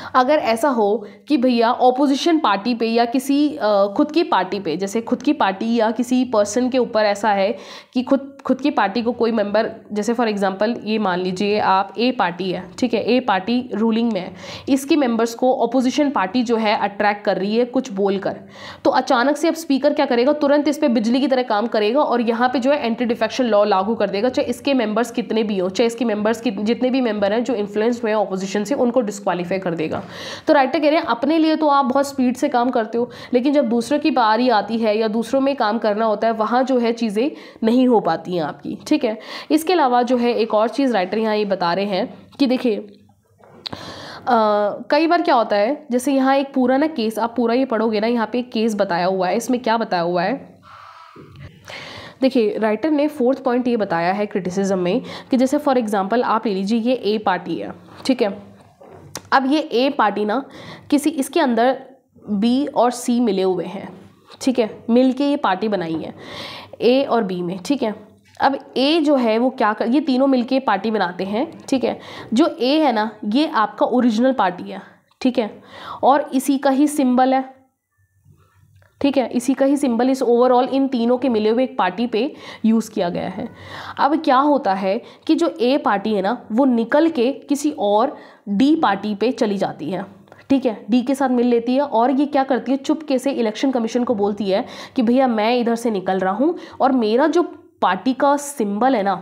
अगर ऐसा हो कि भैया ऑपोजिशन पार्टी पे या किसी खुद की पार्टी पे जैसे खुद की पार्टी या किसी पर्सन के ऊपर ऐसा है कि खुद खुद की पार्टी को कोई मेंबर जैसे फॉर एग्जांपल ये मान लीजिए आप ए पार्टी है ठीक है ए पार्टी रूलिंग में है इसके मेंबर्स को ऑपोजिशन पार्टी जो है अट्रैक्ट कर रही है कुछ बोलकर तो अचानक से अब स्पीकर क्या करेगा तुरंत इस पर बिजली की तरह काम करेगा और यहाँ पर जो है एंटी डिफेक्शन लॉ लागू कर देगा चाहे इसके मेंबर्स कितने भी हों चाहे इसके मेंबर्स जितने भी मेंबर हैं जो इन्फ्लुएंस हुए हैं ऑपोजिशन से उनको डिस्कालीफाई कर देगा जाएगा तो राइटर कह रहे हैं अपने लिए तो आप बहुत स्पीड से काम करते हो लेकिन जब दूसरों की बारी आती है या दूसरों में काम करना होता है वहाँ जो है चीज़ें नहीं हो पाती हैं आपकी ठीक है इसके अलावा जो है एक और चीज़ राइटर यहाँ ये बता रहे हैं कि देखिए Uh, कई बार क्या होता है जैसे यहाँ एक पूरा ना केस आप पूरा ये पढ़ोगे ना यहाँ पे एक केस बताया हुआ है इसमें क्या बताया हुआ है देखिए राइटर ने फोर्थ पॉइंट ये बताया है क्रिटिसिज्म में कि जैसे फॉर एग्जांपल आप ले लीजिए ये ए पार्टी है ठीक है अब ये ए पार्टी ना किसी इसके अंदर बी और सी मिले हुए हैं ठीक है मिल के ये पार्टी बनाई है ए और बी में ठीक है अब ए जो है वो क्या कर ये तीनों मिलके पार्टी बनाते हैं ठीक है जो ए है ना ये आपका ओरिजिनल पार्टी है ठीक है और इसी का ही सिंबल है ठीक है इसी का ही सिंबल इस ओवरऑल इन तीनों के मिले हुए एक पार्टी पे यूज़ किया गया है अब क्या होता है कि जो ए पार्टी है ना वो निकल के किसी और डी पार्टी पे चली जाती है ठीक है डी के साथ मिल लेती है और ये क्या करती है चुपके से इलेक्शन कमीशन को बोलती है कि भैया मैं इधर से निकल रहा हूँ और मेरा जो पार्टी का सिंबल है ना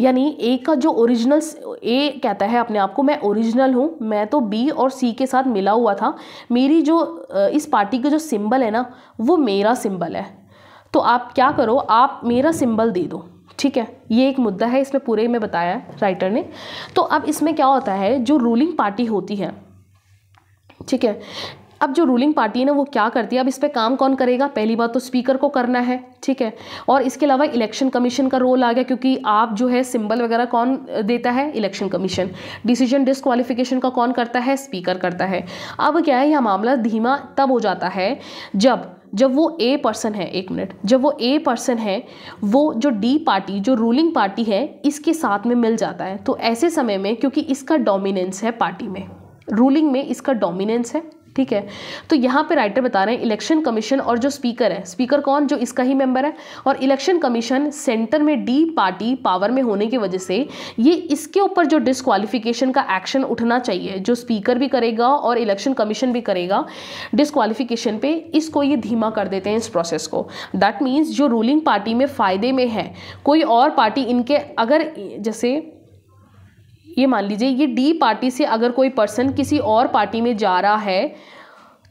यानी ए का जो ओरिजिनल ए कहता है अपने आप को मैं ओरिजिनल हूँ मैं तो बी और सी के साथ मिला हुआ था मेरी जो इस पार्टी का जो सिंबल है ना वो मेरा सिंबल है तो आप क्या करो आप मेरा सिंबल दे दो ठीक है ये एक मुद्दा है इसमें पूरे में बताया राइटर ने तो अब इसमें क्या होता है जो रूलिंग पार्टी होती है ठीक है अब जो रूलिंग पार्टी है ना वो क्या करती है अब इस पर काम कौन करेगा पहली बात तो स्पीकर को करना है ठीक है और इसके अलावा इलेक्शन कमीशन का रोल आ गया क्योंकि आप जो है सिंबल वगैरह कौन देता है इलेक्शन कमीशन डिसीजन डिसक्वालिफिकेशन का कौन करता है स्पीकर करता है अब क्या है यह मामला धीमा तब हो जाता है जब जब वो ए पर्सन है एक मिनट जब वो ए पर्सन है वो जो डी पार्टी जो रूलिंग पार्टी है इसके साथ में मिल जाता है तो ऐसे समय में क्योंकि इसका डोमिनेंस है पार्टी में रूलिंग में इसका डोमिनेंस है ठीक है तो यहाँ पे राइटर बता रहे हैं इलेक्शन कमीशन और जो स्पीकर है स्पीकर कौन जो इसका ही मेंबर है और इलेक्शन कमीशन सेंटर में डी पार्टी पावर में होने की वजह से ये इसके ऊपर जो डिसक्वालिफ़िकेशन का एक्शन उठना चाहिए जो स्पीकर भी करेगा और इलेक्शन कमीशन भी करेगा डिसक्वालिफ़िकेशन पे इसको ये धीमा कर देते हैं इस प्रोसेस को दैट मीन्स जो रूलिंग पार्टी में फ़ायदे में है कोई और पार्टी इनके अगर जैसे ये मान लीजिए ये डी पार्टी से अगर कोई पर्सन किसी और पार्टी में जा रहा है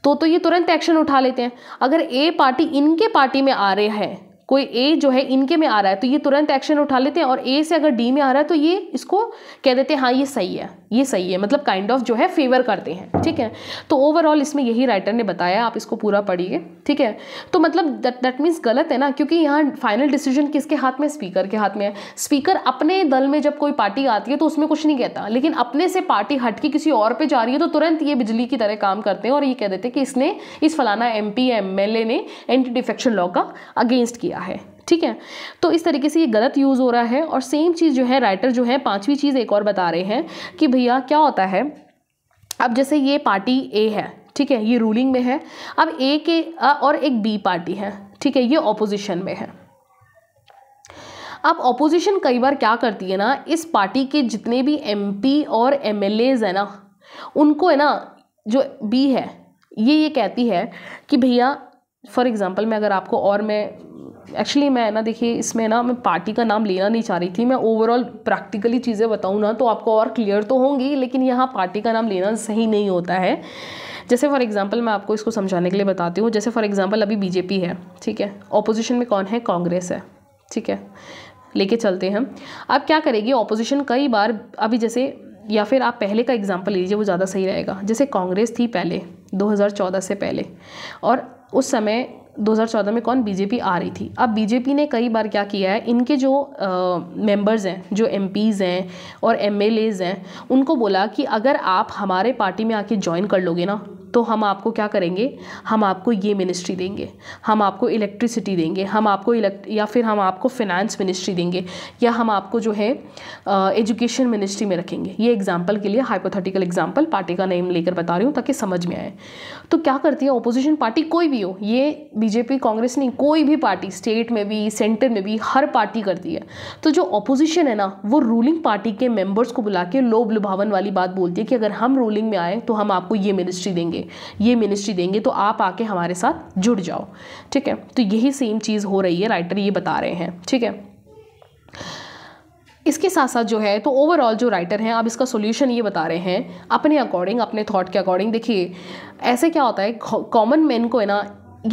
तो तो ये तुरंत एक्शन उठा लेते हैं अगर ए पार्टी इनके पार्टी में आ रहे हैं कोई ए जो है इनके में आ रहा है तो ये तुरंत एक्शन उठा लेते हैं और ए से अगर डी में आ रहा है तो ये इसको कह देते हैं हाँ ये सही है ये सही है मतलब काइंड kind ऑफ of जो है फेवर करते हैं ठीक है तो ओवरऑल इसमें यही राइटर ने बताया आप इसको पूरा पढ़िए ठीक है तो मतलब दैट दैट मीन्स गलत है ना क्योंकि यहाँ फाइनल डिसीजन किसके हाथ में स्पीकर के हाथ में है स्पीकर अपने दल में जब कोई पार्टी आती है तो उसमें कुछ नहीं कहता लेकिन अपने से पार्टी हट के किसी और पर जा रही है तो तुरंत ये बिजली की तरह काम करते हैं और ये कह देते हैं कि इसने इस फलाना M P MLA ने एंटी डिफेक्शन लॉ का अगेंस्ट किया दिया है ठीक है तो इस तरीके से ये गलत यूज़ हो रहा है और सेम चीज़ जो है राइटर जो है पाँचवीं चीज़ एक और बता रहे हैं कि भैया क्या होता है अब जैसे ये पार्टी ए है ठीक है ये रूलिंग में है अब ए के और एक बी पार्टी है ठीक है ये ऑपोजिशन में है अब ऑपोजिशन कई बार क्या करती है ना इस पार्टी के जितने भी एमपी और एमएलएज है ना उनको है ना जो बी है ये ये कहती है कि भैया फॉर एग्ज़ाम्पल मैं अगर आपको और मैं एक्चुअली मैं ना देखिए इसमें ना मैं पार्टी का नाम लेना नहीं चाह रही थी मैं ओवरऑल प्रैक्टिकली चीज़ें बताऊँ ना तो आपको और क्लियर तो होंगी लेकिन यहाँ पार्टी का नाम लेना सही नहीं होता है जैसे फॉर एग्जांपल मैं आपको इसको समझाने के लिए बताती हूँ जैसे फॉर एग्जांपल अभी बीजेपी है ठीक है ऑपोजिशन में कौन है कांग्रेस है ठीक है लेके चलते हैं अब क्या करेगी ऑपोजिशन कई बार अभी जैसे या फिर आप पहले का एग्जाम्पल लीजिए वो ज़्यादा सही रहेगा जैसे कांग्रेस थी पहले 2014 से पहले और उस समय 2014 में कौन बीजेपी आ रही थी अब बीजेपी ने कई बार क्या किया है इनके जो मेंबर्स हैं जो एम हैं और एम हैं उनको बोला कि अगर आप हमारे पार्टी में आके ज्वाइन कर लोगे ना तो हम आपको क्या करेंगे हम आपको ये मिनिस्ट्री देंगे हम आपको इलेक्ट्रिसिटी देंगे हम आपको इलेक्ट या फिर हम आपको फिनेंस मिनिस्ट्री देंगे या हम आपको जो है एजुकेशन मिनिस्ट्री में रखेंगे ये एग्जाम्पल के लिए हाइपोथेटिकल एग्जाम्पल पार्टी का नेम लेकर बता रही हूँ ताकि समझ में आए तो क्या करती है अपोजिशन पार्टी कोई भी हो ये बीजेपी कांग्रेस नहीं कोई भी पार्टी स्टेट में भी सेंटर में भी हर पार्टी करती है तो जो अपोजिशन है ना वो रूलिंग पार्टी के मेंबर्स को बुला के लोभ लुभावन वाली बात बोलती है कि अगर हम रूलिंग में आए तो हम आपको ये मिनिस्ट्री देंगे ये मिनिस्ट्री देंगे तो आप आके हमारे साथ जुड़ जाओ ठीक है तो यही सेम चीज़ हो रही है राइटर ये बता रहे हैं ठीक है इसके साथ साथ जो है तो ओवरऑल जो राइटर हैं आप इसका सोल्यूशन ये बता रहे हैं अपने अकॉर्डिंग अपने थॉट के अकॉर्डिंग देखिए ऐसे क्या होता है कॉमन मैन को है ना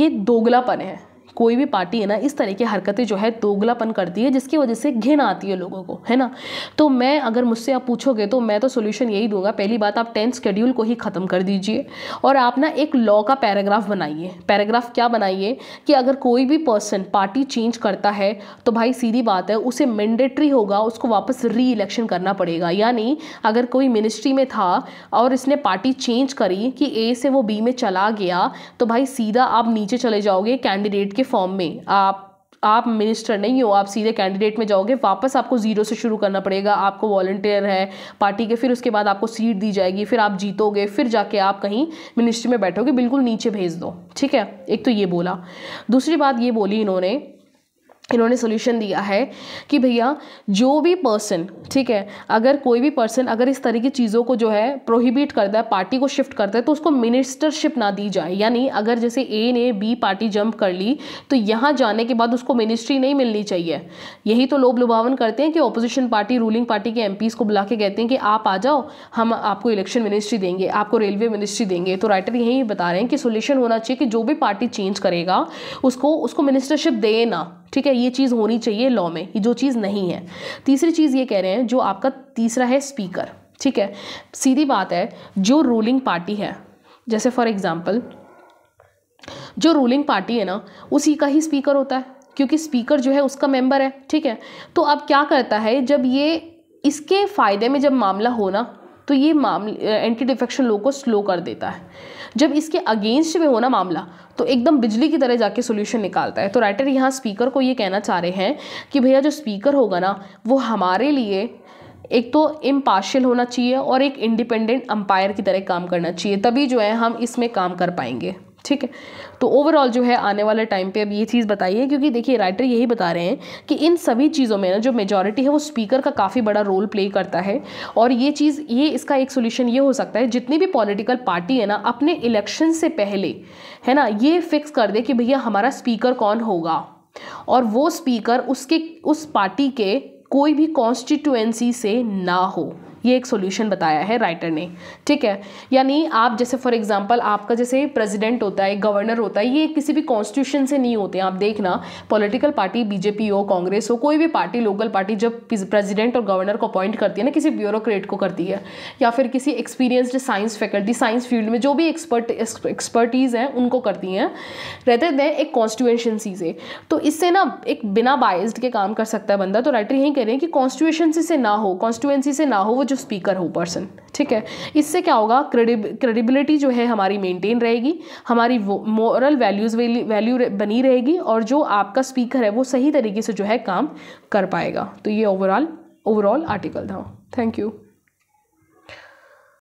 ये दोगलापन है कोई भी पार्टी है ना इस तरह की हरकतें जो है दोगलापन करती है जिसकी वजह से घिन आती है लोगों को है ना तो मैं अगर मुझसे आप पूछोगे तो मैं तो सोल्यूशन यही दूंगा पहली बात आप टेंथ शेड्यूल को ही ख़त्म कर दीजिए और आप ना एक लॉ का पैराग्राफ बनाइए पैराग्राफ क्या बनाइए कि अगर कोई भी पर्सन पार्टी चेंज करता है तो भाई सीधी बात है उसे मैंडेटरी होगा उसको वापस री इलेक्शन करना पड़ेगा यानी अगर कोई मिनिस्ट्री में था और इसने पार्टी चेंज करी कि ए से वो बी में चला गया तो भाई सीधा आप नीचे चले जाओगे कैंडिडेट के के फॉर्म में आप आप मिनिस्टर नहीं हो आप सीधे कैंडिडेट में जाओगे वापस आपको ज़ीरो से शुरू करना पड़ेगा आपको वॉल्टियर है पार्टी के फिर उसके बाद आपको सीट दी जाएगी फिर आप जीतोगे फिर जाके आप कहीं मिनिस्ट्री में बैठोगे बिल्कुल नीचे भेज दो ठीक है एक तो ये बोला दूसरी बात ये बोली इन्होंने इन्होंने सोल्यूशन दिया है कि भैया जो भी पर्सन ठीक है अगर कोई भी पर्सन अगर इस तरह की चीज़ों को जो है प्रोहिबिट करता है पार्टी को शिफ्ट करता है तो उसको मिनिस्टरशिप ना दी जाए यानी अगर जैसे ए ने बी पार्टी जंप कर ली तो यहाँ जाने के बाद उसको मिनिस्ट्री नहीं मिलनी चाहिए यही तो लोग लुभावन करते हैं कि ऑपोजिशन पार्टी रूलिंग पार्टी के एम को बुला के कहते हैं कि आप आ जाओ हम आपको इलेक्शन मिनिस्ट्री देंगे आपको रेलवे मिनिस्ट्री देंगे तो राइटर यही बता रहे हैं कि सोल्यूशन होना चाहिए कि जो भी पार्टी चेंज करेगा उसको उसको मिनिस्टरशिप ना ठीक है ये चीज़ होनी चाहिए लॉ में ये जो चीज़ नहीं है तीसरी चीज़ ये कह रहे हैं जो आपका तीसरा है स्पीकर ठीक है सीधी बात है जो रूलिंग पार्टी है जैसे फॉर एग्ज़ाम्पल जो रूलिंग पार्टी है ना उसी का ही स्पीकर होता है क्योंकि स्पीकर जो है उसका मेंबर है ठीक है तो अब क्या करता है जब ये इसके फ़ायदे में जब मामला हो ना तो ये मामले एंटी डिफेक्शन लो को स्लो कर देता है जब इसके अगेंस्ट में हो ना मामला तो एकदम बिजली की तरह जाके सोल्यूशन निकालता है तो राइटर यहाँ स्पीकर को ये कहना चाह रहे हैं कि भैया जो स्पीकर होगा ना वो हमारे लिए एक तो इम्पार्शियल होना चाहिए और एक इंडिपेंडेंट अंपायर की तरह काम करना चाहिए तभी जो है हम इसमें काम कर पाएंगे ठीक है तो ओवरऑल जो है आने वाले टाइम पे अब ये चीज़ बताइए क्योंकि देखिए राइटर यही बता रहे हैं कि इन सभी चीज़ों में ना जो मेजॉरिटी है वो स्पीकर का काफ़ी बड़ा रोल प्ले करता है और ये चीज़ ये इसका एक सोल्यूशन ये हो सकता है जितनी भी पॉलिटिकल पार्टी है ना अपने इलेक्शन से पहले है ना ये फिक्स कर दे कि भैया हमारा स्पीकर कौन होगा और वो स्पीकर उसके उस पार्टी के कोई भी कॉन्स्टिट्यूएंसी से ना हो ये एक सोल्यूशन बताया है राइटर ने ठीक है यानी आप जैसे फॉर एग्जाम्पल आपका जैसे प्रेजिडेंट होता है गवर्नर होता है ये किसी भी कॉन्स्टिट्यूशन से नहीं होते आप देखना पॉलिटिकल पार्टी बीजेपी हो कांग्रेस हो कोई भी पार्टी लोकल पार्टी जब प्रेजिडेंट और गवर्नर को अपॉइंट करती है ना किसी ब्यूरोक्रेट को करती है या फिर किसी experienced science faculty science field में जो भी एक्सपर्ट एक्सपर्टीज़ हैं उनको करती हैं रहते दैन एक कॉन्स्टिट्यूशनसी से तो इससे ना एक बिना बाइस्ड के काम कर सकता है बंदा तो राइटर यही कह रहे हैं कि कॉन्स्टिट्यूएंसी से ना हो कॉन्स्टिट्यूएंसी से ना हो वो जो स्पीकर हो पर्सन ठीक है इससे क्या होगा क्रेडिबिलिटी जो है हमारी मेंटेन रहेगी हमारी मॉरल वैल्यूज़ वैल्यू बनी रहेगी और जो आपका स्पीकर है वो सही तरीके से जो है काम कर पाएगा तो ये ओवरऑल ओवरऑल आर्टिकल था थैंक यू